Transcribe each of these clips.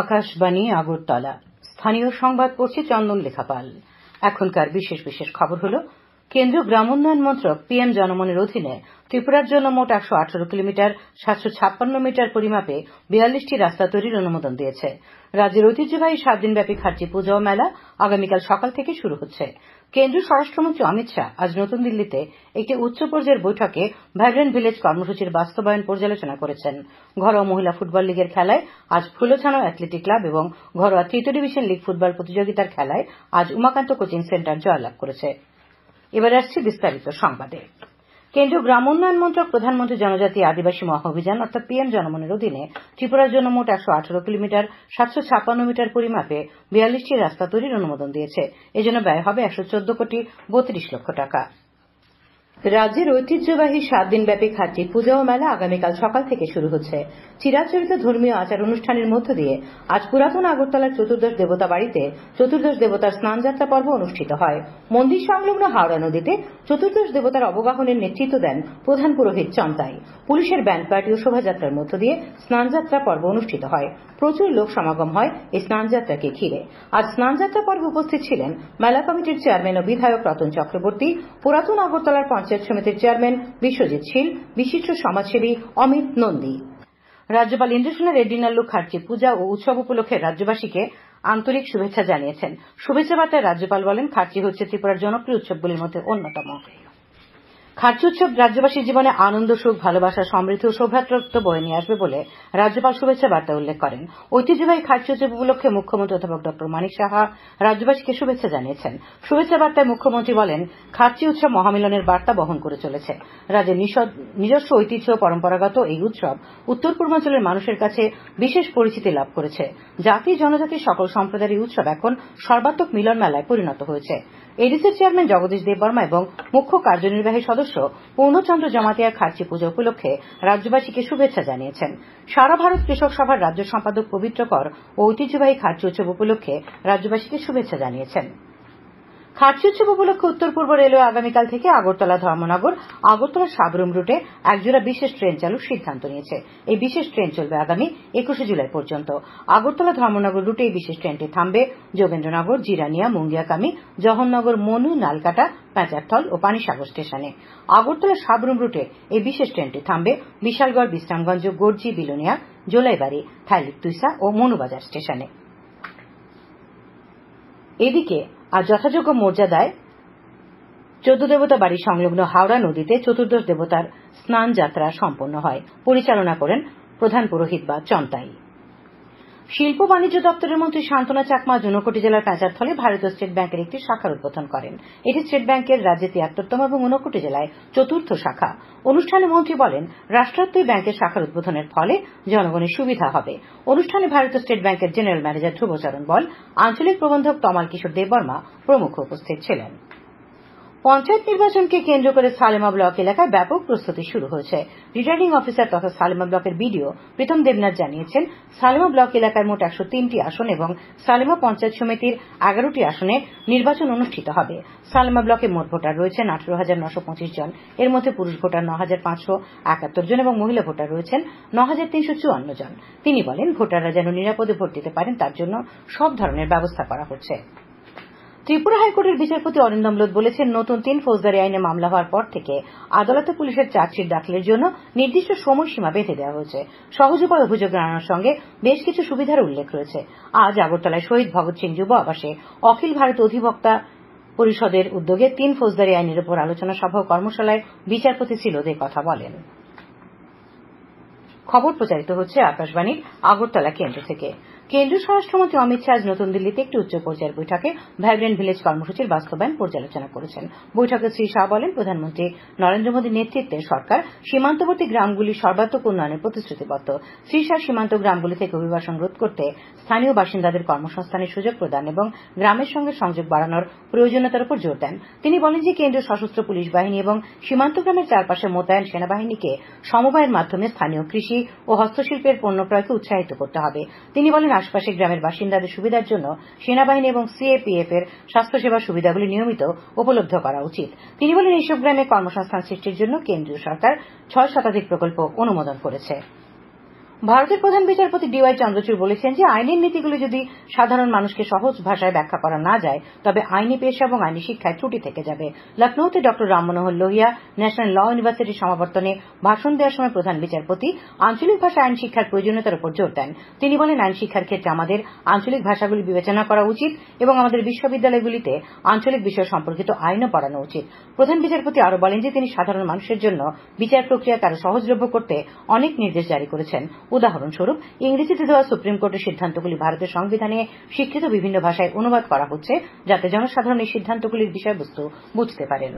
আকাশবাণী আগরতলা স্থানীয় সংবাদ পড়ছে চন্দন লেখাপাল এখনকার বিশেষ বিশেষ খবর হলো কেন্দ্রীয় গ্রামোন্নয়ন মন্ত্রক পিএম জনমনের অধীনে ত্রিপুরার জন্য মোট একশো আঠারো কিলোমিটার সাতশো ছাপ্পান্ন মিটার পরিমাপে বিয়াল্লিশটি রাস্তা তৈরির অনুমোদন দিয়েছে রাজ্যের ঐতিহ্যবাহী সাতদিনব্যাপী খার্চি পুজো ও মেলা আগামীকাল সকাল থেকে শুরু হচ্ছে কেন্দ্রীয় স্বরাষ্ট্রমন্ত্রী অমিত শাহ আজ নতুন দিল্লিতে একটি উচ্চ পর্যায়ের বৈঠকে ভাইব্রেন্ট ভিলেজ কর্মসূচির বাস্তবায়ন পর্যালোচনা করেছেন ঘরোয়া মহিলা ফুটবল লীগের খেলায় আজ ফুলোছানো অ্যাথলেটিক ক্লাব এবং ঘরোয়া তৃতীয় ডিভিশন লীগ ফুটবল প্রতিযোগিতার খেলায় আজ উমাকান্ত কোচিং সেন্টার জয়লাভ করেছে এবার আসছে বিস্তারিত সংবাদে কেন্দ্রীয় গ্রামোন্নয়ন মন্ত্রক প্রধানমন্ত্রী জনজাতি আদিবাসী মহাভিযান অর্থাৎ পিএম জনমনের অধীনে ত্রিপুরার জন্য মোট একশো আঠারো কিলোমিটার সাতশো ছাপান্ন মিটার পরিমাপে বিয়াল্লিশটি রাস্তা তৈরির অনুমোদন দিয়েছে এজন্য ব্যয় হবে একশো চোদ্দ কোটি বত্রিশ লক্ষ টাকা রাজ্যের ঐতিহ্যবাহী সাত দিনব্যাপী খাটি পূজা ও মেলা আগামীকাল সকাল থেকে শুরু হচ্ছে চিরাচরিত ধর্মীয় আচার অনুষ্ঠানের মধ্য দিয়ে আজ পুরাতন আগরতলার চতুর্দশ দেবতা বাড়িতে চতুর্দশ দেবতার স্নানযাত্রা পর্ব অনুষ্ঠিত হয় মন্দির সংলগ্ন হাওড়া নদীতে চতুর্দশ দেবতার অবগাহনের নেতৃত্ব দেন প্রধান পুরোহিত চন্তাই পুলিশের ব্যান্ড পার্টি ও শোভাযাত্রার মধ্য দিয়ে স্নানযাত্রা পর্ব অনুষ্ঠিত হয় প্রচুর লোক সমাগম হয় এই স্নানযাত্রাকে ঘিরে আজ স্নানযাত্রা পর্ব উপস্থিত ছিলেন মেলা কমিটির চেয়ারম্যান ও বিধায়ক রতন চক্রবর্তী পুরাতন আগরতলার পঞ্চ পঞ্চায়েত সমিতির চেয়ারম্যান বিশ্বজিৎ শীল বিশিষ্ট সমাজসেবী অমিত নন্দী রাজ্যপাল ইন্দ্রসেনা রেড্ডি নাল্লু খার্চি পূজা ও উৎসব উপলক্ষে রাজ্যবাসীকে আন্তরিক শুভেচ্ছা জানিয়েছেন শুভেচ্ছা বার্তায় রাজ্যপাল বলেন খার্চি হচ্ছে ত্রিপুরার জনপ্রিয় উৎসবগুলির মধ্যে অন্যতম খাদ্য উৎসব রাজ্যবাসীর জীবনে আনন্দ সুখ ভালোবাসা সমৃদ্ধি ও সৌভ্রাতৃত্ব বয়ে নিয়ে আসবে বলে রাজ্যপাল শুভেচ্ছা বার্তা উল্লেখ করেন ঐতিহ্যবাহী খাদ্য উৎসব উপলক্ষে মুখ্যমন্ত্রী অধ্যাপক ড মানিক সাহা রাজ্যবাসীকে শুভেচ্ছা জানিয়েছেন শুভেচ্ছা বার্তায় মুখ্যমন্ত্রী বলেন খাদ্য উৎসব মহামিলনের বার্তা বহন করে চলেছে রাজ্যের নিজস্ব ঐতিহ্য পরম্পরাগত এই উৎসব উত্তর পূর্বাঞ্চলের মানুষের কাছে বিশেষ পরিচিতি লাভ করেছে জাতি জনজাতি সকল সম্প্রদায়ের এই উৎসব এখন সর্বাত্মক মিলন মেলায় পরিণত হয়েছে এডিসির চেয়ারম্যান জগদীশ দেববর্মা এবং মুখ্য কার্যনির্বাহী সদস্য সদস্য পূর্ণচন্দ্র জমাতিয়া খার্চি পুজো উপলক্ষে রাজ্যবাসীকে শুভেচ্ছা জানিয়েছেন সারা ভারত কৃষক সভার রাজ্য সম্পাদক পবিত্র কর ঐতিহ্যবাহী খার্চি উৎসব উপলক্ষে রাজ্যবাসীকে শুভেচ্ছা জানিয়েছেন খাসি উৎসব উপলক্ষে উত্তর পূর্ব রেলওয়ে আগামীকাল থেকে আগরতলা ধর্মনগর আগরতলা সাবরুম রুটে একজোড়া বিশেষ ট্রেন চালুর সিদ্ধান্ত নিয়েছে এই বিশেষ ট্রেন চলবে আগামী একুশে জুলাই পর্যন্ত আগরতলা ধর্মনগর রুটে এই বিশেষ ট্রেনটি থামবে যোগেন্দ্রনগর জিরানিয়া মুঙ্গিয়াকামী জহরনগর মনু নালকাটা প্যাঁচারথল ও পানিসাগর স্টেশনে আগরতলা সাবরুম রুটে এই বিশেষ ট্রেনটি থামবে বিশালগড় বিশ্রামগঞ্জ গর্জি বিলোনিয়া জোলাইবাড়ি থাইলিক তুইসা ও মনুবাজার স্টেশনে এদিকে আর যথাযোগ্য মর্যাদায় চতুর্দেবতা বাড়ি সংলগ্ন হাওড়া নদীতে চতুর্দশ দেবতার স্নান যাত্রা সম্পন্ন হয় পরিচালনা করেন প্রধান পুরোহিত বা চন্তাই শিল্প বাণিজ্য দপ্তরের মন্ত্রী শান্তনা চাকমা জনকটি জেলার কাঁচারথলে ভারতীয় স্টেট ব্যাংকের একটি শাখার উদ্বোধন করেন এটি স্টেট ব্যাংকের রাজ্যে তিয়াত্তরতম এবং ঊনকোটি জেলায় চতুর্থ শাখা অনুষ্ঠানে মন্ত্রী বলেন রাষ্ট্রায়ত্ত ব্যাংকের শাখার উদ্বোধনের ফলে জনগণের সুবিধা হবে অনুষ্ঠানে ভারতীয় স্টেট ব্যাংকের জেনারেল ম্যানেজার ধ্রুবচরণ বল আঞ্চলিক প্রবন্ধক তমাল কিশোর দেববর্মা প্রমুখ উপস্থিত ছিলেন পঞ্চায়েত নির্বাচনকে কেন্দ্র করে সালেমা ব্লক এলাকায় ব্যাপক প্রস্তুতি শুরু হয়েছে রিটার্নিং অফিসার তথা সালেমা ব্লকের বিডিও প্রীতম দেবনাথ জানিয়েছেন সালেমা ব্লক এলাকার মোট একশো তিনটি আসন এবং সালেমা পঞ্চায়েত সমিতির এগারোটি আসনে নির্বাচন অনুষ্ঠিত হবে সালেমা ব্লকে মোট ভোটার রয়েছেন আঠারো হাজার নশো পঁচিশ জন এর মধ্যে পুরুষ ভোটার ন হাজার পাঁচশো একাত্তর জন এবং মহিলা ভোটার রয়েছেন ন হাজার তিনশো চুয়ান্ন জন তিনি বলেন ভোটাররা যেন নিরাপদে ভোট দিতে পারেন তার জন্য সব ধরনের ব্যবস্থা করা হচ্ছে ত্রিপুরা হাইকোর্টের বিচারপতি অরিন্দম লোধ বলেছেন নতুন তিন ফৌজদারি আইনে মামলা হওয়ার পর থেকে আদালতে পুলিশের চার্জশিট দাখিলের জন্য নির্দিষ্ট সময়সীমা বেঁধে দেওয়া হয়েছে সহজ উপায় অভিযোগ জানানোর সঙ্গে বেশ কিছু সুবিধার উল্লেখ রয়েছে আজ আগরতলায় শহীদ ভগৎ সিং যুব আবাসে অখিল ভারত অধিবক্তা পরিষদের উদ্যোগে তিন ফৌজদারি আইনের উপর আলোচনা সভা ও কর্মশালায় বিচারপতি শ্রী লোধ কথা বলেন খবর প্রচারিত হচ্ছে আকাশবাণীর আগরতলা কেন্দ্র থেকে কেন্দ্রীয় স্বরাষ্ট্রমন্ত্রী অমিত শাহ আজ নতুন দিল্লিতে একটি উচ্চ পর্যায়ের বৈঠকে ভাইব্রেন্ট ভিলেজ কর্মসূচির বাস্তবায়ন পর্যালোচনা করেছেন বৈঠকে শ্রী শাহ বলেন প্রধানমন্ত্রী নরেন্দ্র মোদীর নেতৃত্বে সরকার সীমান্তবর্তী গ্রামগুলির সর্বাত্মক উন্নয়নের প্রতিশ্রুতিবদ্ধ শ্রী শাহ সীমান্ত গ্রামগুলি থেকে অভিবাসন রোধ করতে স্থানীয় বাসিন্দাদের কর্মসংস্থানের সুযোগ প্রদান এবং গ্রামের সঙ্গে সংযোগ বাড়ানোর প্রয়োজনীয়তার উপর জোর দেন তিনি বলেন যে কেন্দ্রীয় সশস্ত্র পুলিশ বাহিনী এবং সীমান্ত গ্রামের চারপাশে মোতায়েন সেনাবাহিনীকে সমবায়ের মাধ্যমে স্থানীয় কৃষি ও হস্তশিল্পের পণ্য ক্রয়কে উৎসাহিত করতে হবে তিনি বলেন আশপাশের গ্রামের বাসিন্দাদের সুবিধার জন্য সেনাবাহিনী এবং সিএপিএফ এর স্বাস্থ্যসেবা সুবিধাগুলি নিয়মিত উপলব্ধ করা উচিত তিনি বলেন এইসব গ্রামে কর্মসংস্থান সৃষ্টির জন্য কেন্দ্রীয় সরকার ছয় শতাধিক প্রকল্প অনুমোদন করেছে ভারতের প্রধান বিচারপতি ডি ওয়াই চন্দ্রচূড় বলেছেন যে আইনের নীতিগুলি যদি সাধারণ মানুষকে সহজ ভাষায় ব্যাখ্যা করা না যায় তবে আইনি পেশা এবং আইনি শিক্ষায় ত্রুটি থেকে যাবে লখনৌতে ড রামমনোহর লোহিয়া ন্যাশনাল ল ইউনিভার্সিটির সমাবর্তনে ভাষণ দেওয়ার সময় প্রধান বিচারপতি আঞ্চলিক ভাষা আইন শিক্ষার প্রয়োজনীয়তার উপর জোর দেন তিনি বলেন আইন শিক্ষার ক্ষেত্রে আমাদের আঞ্চলিক ভাষাগুলি বিবেচনা করা উচিত এবং আমাদের বিশ্ববিদ্যালয়গুলিতে আঞ্চলিক বিষয় সম্পর্কিত আইনও পড়ানো উচিত প্রধান বিচারপতি আরও বলেন যে তিনি সাধারণ মানুষের জন্য বিচার প্রক্রিয়াকে তারা সহজলভ্য করতে অনেক নির্দেশ জারি করেছেন উদাহরণস্বরূপ ইংরেজিতে দেওয়া সুপ্রিম কোর্টের সিদ্ধান্তগুলি ভারতের সংবিধানে শিক্ষিত বিভিন্ন ভাষায় অনুবাদ করা হচ্ছে যাতে জনসাধারণ এই সিদ্ধান্তগুলির বিষয়বস্তু বুঝতে পারেন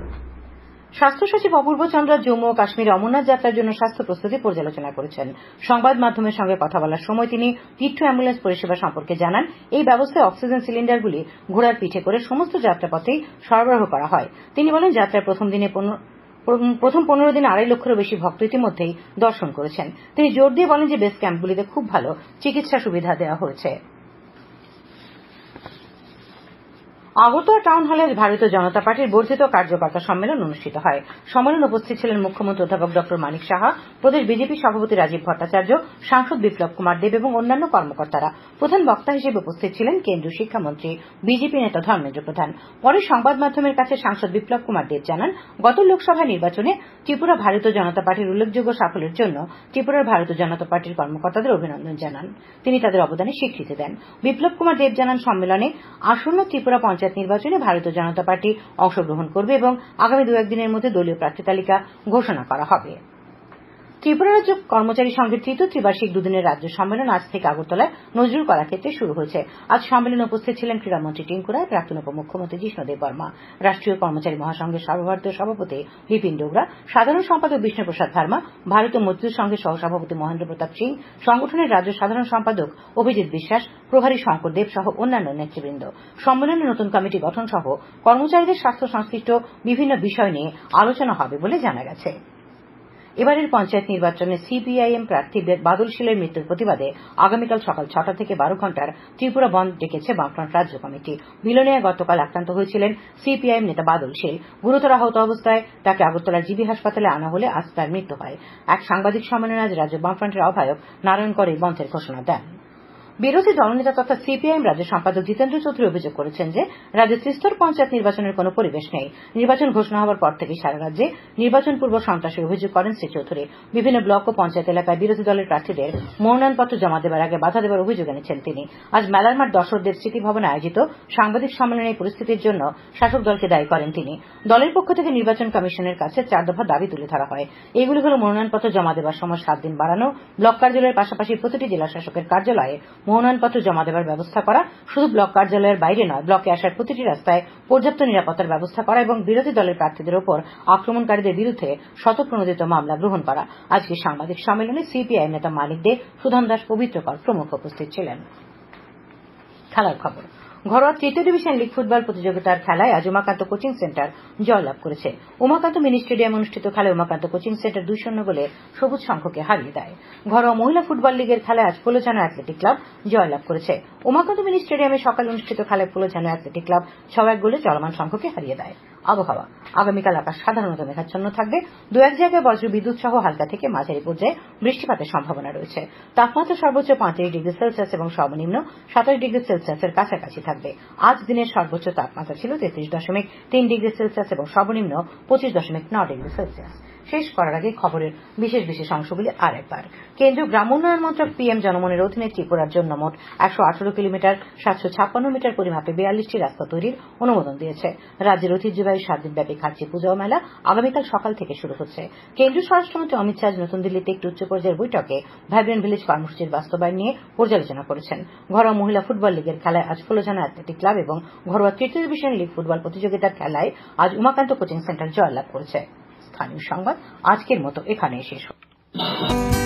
স্বাস্থ্য সচিব অপূর্ব চন্দ্র জম্মু ও কাশ্মীরে অমরনাথ যাত্রার জন্য স্বাস্থ্য প্রস্তুতি পর্যালোচনা করেছেন সংবাদ মাধ্যমের সঙ্গে কথা বলার সময় তিনি পিট্টু অ্যাম্বুলেন্স পরিষেবা সম্পর্কে জানান এই ব্যবস্থায় অক্সিজেন সিলিন্ডারগুলি ঘোড়ার পিঠে করে সমস্ত যাত্রাপথেই সরবরাহ করা হয় তিনি বলেন যাত্রার প্রথম দিনে প্রথম পনেরো দিনে আড়াই লক্ষেরও বেশি ভক্ত ইতিমধ্যেই দর্শন করেছেন তিনি জোর দিয়ে বলেন যে বেস ক্যাম্পগুলিতে খুব ভালো চিকিৎসা সুবিধা দেওয়া হয়েছে আগরতলা টাউন হলে আজ ভারতীয় জনতা পার্টির বর্ধিত কার্যকর্তা সম্মেলন অনুষ্ঠিত হয় সম্মেলন উপস্থিত ছিলেন মুখ্যমন্ত্রী অধ্যাপক ড মানিক সাহা প্রদেশ বিজেপি সভাপতি রাজীব ভট্টাচার্য সাংসদ বিপ্লব কুমার দেব এবং অন্যান্য কর্মকর্তারা প্রধান বক্তা হিসেবে উপস্থিত ছিলেন কেন্দ্রীয় শিক্ষামন্ত্রী বিজেপি নেতা ধর্মেন্দ্র প্রধান পরে সংবাদ মাধ্যমের কাছে সাংসদ বিপ্লব কুমার দেব জানান গত লোকসভা নির্বাচনে ত্রিপুরা ভারতীয় জনতা পার্টির উল্লেখযোগ্য সাফল্যের জন্য ত্রিপুরার ভারতীয় জনতা পার্টির কর্মকর্তাদের অভিনন্দন জানান তিনি তাদের অবদানে স্বীকৃতি দেন বিপ্লব কুমার দেব জানান সম্মেলনে আসন্ন ত্রিপুরা পঞ্চায়েত পঞ্চায়েত নির্বাচনে ভারতীয় জনতা পার্টি অংশগ্রহণ করবে এবং আগামী দু একদিনের মধ্যে দলীয় প্রার্থী তালিকা ঘোষণা করা হবে ত্রিপুরা রাজ্য কর্মচারী সংঘের তৃতীয় ত্রিবার্ষিক দুদিনের রাজ্য সম্মেলন আজ থেকে আগরতলায় নজরুল কলাক্ষেত্রে শুরু হয়েছে আজ সম্মেলনে উপস্থিত ছিলেন ক্রীড়ামন্ত্রী টিঙ্কু রায় প্রাক্তন উপমুখ্যমন্ত্রী যিষ্ণু বর্মা রাষ্ট্রীয় কর্মচারী মহাসংঘের সর্বভারতীয় সভাপতি বিপিন ডোগরা সাধারণ সম্পাদক বিষ্ণুপ্রসাদ ভার্মা ভারতীয় মজদুর সংঘের সহসভাপতি মহেন্দ্র প্রতাপ সিং সংগঠনের রাজ্য সাধারণ সম্পাদক অভিজিৎ বিশ্বাস প্রভারী শঙ্কর দেব সহ অন্যান্য নেতৃবৃন্দ সম্মেলনে নতুন কমিটি গঠন সহ কর্মচারীদের স্বাস্থ্য সংশ্লিষ্ট বিভিন্ন বিষয় নিয়ে আলোচনা হবে বলে জানা গেছে এবারের পঞ্চায়েত নির্বাচনে সিপিআইএম প্রার্থী বাদল মৃত্যুর প্রতিবাদে আগামীকাল সকাল ছটা থেকে বারো ঘন্টার ত্রিপুরা বন্ধ ডেকেছে বামফ্রন্ট রাজ্য কমিটি মিলনিয়া গতকাল আক্রান্ত হয়েছিলেন সিপিআইএম নেতা বাদল গুরুতর আহত অবস্থায় তাকে আগরতলার জিবি হাসপাতালে আনা হলে আজ তার মৃত্যু হয় এক সাংবাদিক সম্মেলনে আজ রাজ্য বামফ্রন্টের আহ্বায়ক নারায়ণ কর এই ঘোষণা দেন বিরোধী দলনেতা তথা সিপিআইএম রাজ্য সম্পাদক জিতেন্দ্র চৌধুরী অভিযোগ করেছেন যে রাজ্যে ত্রিস্তর পঞ্চায়েত নির্বাচনের কোন পরিবেশ নেই নির্বাচন ঘোষণা হওয়ার পর থেকে সারা রাজ্যে নির্বাচন পূর্ব সন্ত্রাসের অভিযোগ করেন শ্রী চৌধুরী বিভিন্ন ব্লক ও পঞ্চায়েত এলাকায় বিরোধী দলের প্রার্থীদের মনোনয়নপত্র জমা দেবার আগে বাধা দেবার অভিযোগ এনেছেন তিনি আজ মেলারমার মাঠ দশরদের স্মৃতি ভবনে আয়োজিত সাংবাদিক সম্মেলনে পরিস্থিতির জন্য শাসক দলকে দায়ী করেন তিনি দলের পক্ষ থেকে নির্বাচন কমিশনের কাছে চার দফা দাবি তুলে ধরা হয় এগুলি হল মনোনয়নপত্র জমা দেবার সময় সাত দিন বাড়ানো ব্লক কার্যালয়ের পাশাপাশি প্রতিটি জেলা শাসকের কার্যালয়ে মনোনয়নপত্র জমা দেবার ব্যবস্থা করা শুধু ব্লক কার্যালয়ের বাইরে নয় ব্লকে আসার প্রতিটি রাস্তায় পর্যাপ্ত নিরাপত্তার ব্যবস্থা করা এবং বিরোধী দলের প্রার্থীদের ওপর আক্রমণকারীদের বিরুদ্ধে স্বতঃপ্রণোদিত মামলা গ্রহণ করা আজকে সাংবাদিক সম্মেলনে সিপিআই নেতা মানিক দে সুধন দাস পবিত্রকর প্রমুখ উপস্থিত ছিলেন ঘরোয়া তৃতীয় ডিভিশন লীগ ফুটবল প্রতিযোগিতার খেলায় আজ উমাকান্ত কোচিং সেন্টার জয়লাভ করেছে উমাকান্ত মিনি স্টেডিয়ামে অনুষ্ঠিত খেলায় উমাকান্ত কোচিং সেন্টার দুই শূন্য গোলে সবুজ সংঘকে হারিয়ে দেয় ঘরোয়া মহিলা ফুটবল লীগের খেলায় আজ ফুলজানা অ্যাথলেটিক ক্লাব জয়লাভ করেছে উমাকান্ত মিনি স্টেডিয়ামে সকালে অনুষ্ঠিত খেলায় ঝানো অ্যাথলেটিক ক্লাব ছয় গোলে চলমান সংঘকে হারিয়ে দেয় আবহাওয়া আগামীকাল আকাশ সাধারণত মেঘাচ্ছন্ন থাকবে দু এক জায়গায় বজ্র বিদ্যুৎ সহ হালকা থেকে মাঝারি পর্যায়ে বৃষ্টিপাতের সম্ভাবনা রয়েছে তাপমাত্রা সর্বোচ্চ পঁয়ত্রিশ ডিগ্রি সেলসিয়াস এবং সর্বনিম্ন সাতাশ ডিগ্রি সেলসিয়াসের কাছাকাছি থাকবে আজ দিনের সর্বোচ্চ তাপমাত্রা ছিল তেত্রিশ দশমিক তিন ডিগ্রি সেলসিয়াস এবং সর্বনিম্ন পঁচিশ দশমিক ন ডিগ্রি সেলসিয়াস শেষ করার আগে খবরের বিশেষ বিশেষ অংশগুলি আর একবার কেন্দ্রীয় গ্রামোন্নয়ন মন্ত্রক পিএম জনমনের অধীনে ত্রিপুরার জন্য মোট একশো আঠারো কিলোমিটার সাতশো ছাপ্পান্ন মিটার পরিমাপে বিয়াল্লিশটি রাস্তা তৈরির অনুমোদন দিয়েছে রাজ্যের ঐতিহ্যবাহী সাত দিনব্যাপী খাচ্ছি পূজা মেলা আগামীকাল সকাল থেকে শুরু হচ্ছে কেন্দ্রীয় স্বরাষ্ট্রমন্ত্রী অমিত শাহ নতুন দিল্লিতে একটি উচ্চ পর্যায়ের বৈঠকে ভাইব্রেন্ট ভিলেজ কর্মসূচির বাস্তবায়ন নিয়ে পর্যালোচনা করেছেন ঘরোয়া মহিলা ফুটবল লীগের খেলায় আজ ফুলোজানা অ্যাথলেটিক ক্লাব এবং ঘরোয়া তৃতীয় ডিভিশন লীগ ফুটবল প্রতিযোগিতার খেলায় আজ উমাকান্ত কোচিং সেন্টার জয়লাভ করেছে স্থানীয় সংবাদ আজকের মতো এখানে শেষ হল